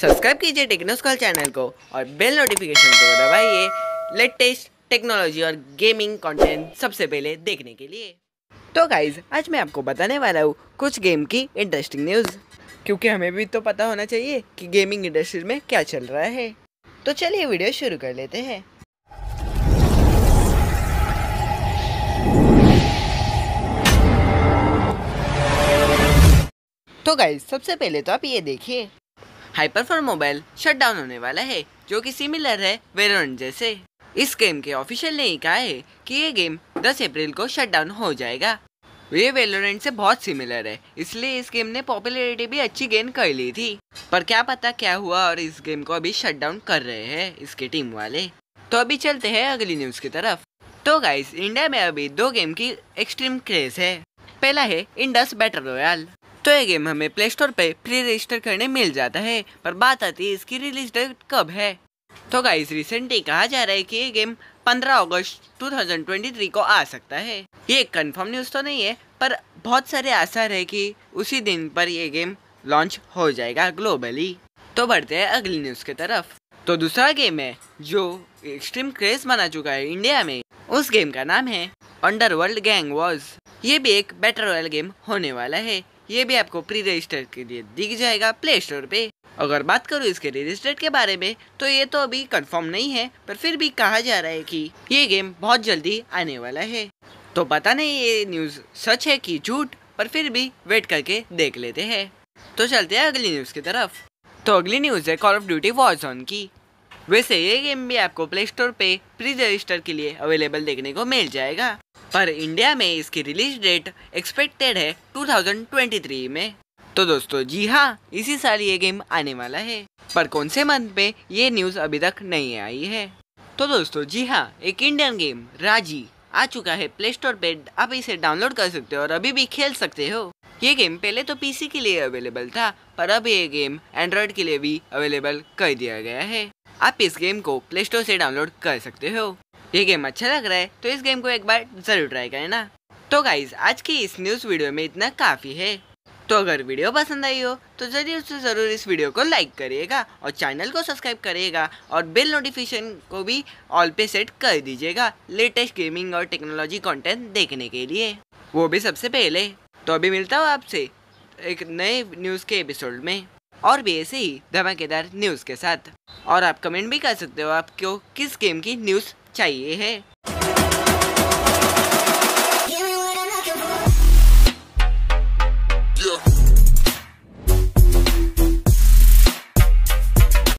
subscribe कीजिए टेक्नोस्कॉल channel को और बेल नोटिफिकेशन को दबाइए लेटेस्ट टेक्नोलॉजी और गेमिंग कंटेंट सबसे पहले देखने के लिए तो गाइज आज मैं आपको बताने वाला हूँ कुछ गेम की इंटरेस्टिंग न्यूज़ क्योंकि हमें भी तो पता होना चाहिए कि गेमिंग इंडस्ट्री में क्या चल रहा है तो चलिए वीडियो शुरू कर लेते हैं तो गाइज सबसे पहले तो आप ये देखिए hyper for mobile shut down होने वाला है जो कि सिमिलर है वेरोन जैसे इस गेम के ऑफिशियल ने कहा है कि ये गेम 10 अप्रैल को शट डाउन हो जाएगा ये वेलोरेंट से बहुत सिमिलर है इसलिए इस गेम ने पॉपुलैरिटी भी अच्छी गेन कर ली थी पर क्या पता क्या हुआ और इस गेम को अभी शट डाउन कर रहे हैं इसके टीम वाले तो अभी चलते हैं अगली न्यूज़ की तरफ तो गाइस इंडिया में अभी दो गेम की एक्सट्रीम क्रेज है पहला है इंडस बैटल रॉयल तो ये गेम हमें प्ले स्टोर पर प्री रजिस्टर करने मिल जाता है पर बात आती है इसकी रिलीज डेट कब है तो गाइस रिसेंटली कहा जा रहा है कि ये गेम 15 अगस्त 2023 को आ सकता है ये कंफर्म न्यूज़ तो नहीं है पर बहुत सारे आसार है कि उसी दिन पर यह गेम लॉन्च हो जाएगा ग्लोबली तो बढ़ते हैं अगली न्यूज़ की तरफ तो दूसरा गेम है जो एक्सट्रीम क्रेज बना चुका है इंडिया में उस गेम का नाम है अंडरवर्ल्ड गैंग वॉज ये भी एक बेटर रॉयल गेम होने वाला है ये भी आपको प्री रजिस्टर के लिए दिख जाएगा प्ले स्टोर पे अगर बात करूँ इसके रजिस्टर के बारे में तो ये तो अभी कंफर्म नहीं है पर फिर भी कहा जा रहा है कि ये गेम बहुत जल्दी आने वाला है तो पता नहीं ये न्यूज़ सच है कि झूठ पर फिर भी वेट करके देख लेते हैं तो चलते हैं अगली न्यूज़ की तरफ तो अगली न्यूज़ है कॉल ऑफ ड्यूटी वॉर्जोन की वैसे ये गेम भी आपको प्ले स्टोर पे प्री रजिस्टर के लिए अवेलेबल देखने को मिल जाएगा पर इंडिया में इसकी रिलीज डेट एक्सपेक्टेड है 2023 में तो दोस्तों जी हाँ इसी साल ये गेम आने वाला है पर कौन से मंथ में ये न्यूज़ अभी तक नहीं आई है तो दोस्तों जी हाँ एक इंडियन गेम राजी आ चुका है प्ले स्टोर पे आप इसे डाउनलोड कर सकते हो और अभी भी खेल सकते हो ये गेम पहले तो पीसी के लिए अवेलेबल था पर अब ये गेम एंड्रॉयड के लिए भी अवेलेबल कर दिया गया है आप इस गेम को प्ले स्टोर से डाउनलोड कर सकते हो ये गेम अच्छा लग रहा है तो इस गेम को एक बार ज़रूर ट्राई करें ना तो गाइज आज की इस न्यूज़ वीडियो में इतना काफ़ी है तो अगर वीडियो पसंद आई हो तो ज़रूर से ज़रूर इस वीडियो को लाइक करिएगा और चैनल को सब्सक्राइब करिएगा और बेल नोटिफिकेशन को भी ऑल पे सेट कर दीजिएगा लेटेस्ट गेमिंग और टेक्नोलॉजी कंटेंट देखने के लिए वो भी सबसे पहले तो अभी मिलता हूँ आपसे एक नए न्यूज़ के एपिसोड में और भी ऐसे ही धमाकेदार न्यूज़ के साथ और आप कमेंट भी कर सकते हो आपको किस गेम की न्यूज़ चाहिए है